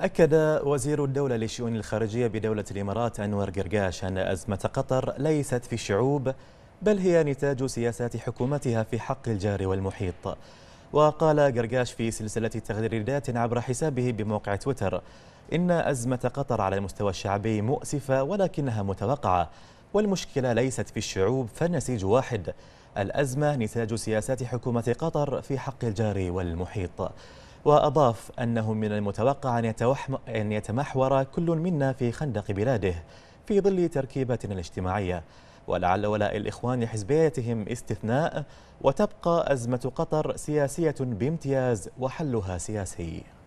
أكد وزير الدولة للشؤون الخارجية بدولة الإمارات أنور قرقاش أن أزمة قطر ليست في الشعوب بل هي نتاج سياسات حكومتها في حق الجار والمحيط وقال قرقاش في سلسلة تغريدات عبر حسابه بموقع تويتر إن أزمة قطر على المستوى الشعبي مؤسفة ولكنها متوقعة والمشكلة ليست في الشعوب فالنسيج واحد الأزمة نتاج سياسات حكومة قطر في حق الجار والمحيط وأضاف أنه من المتوقع أن, أن يتمحور كل منا في خندق بلاده في ظل تركيبتنا الاجتماعية ولعل ولاء الإخوان لحزبيتهم استثناء وتبقى أزمة قطر سياسية بامتياز وحلها سياسي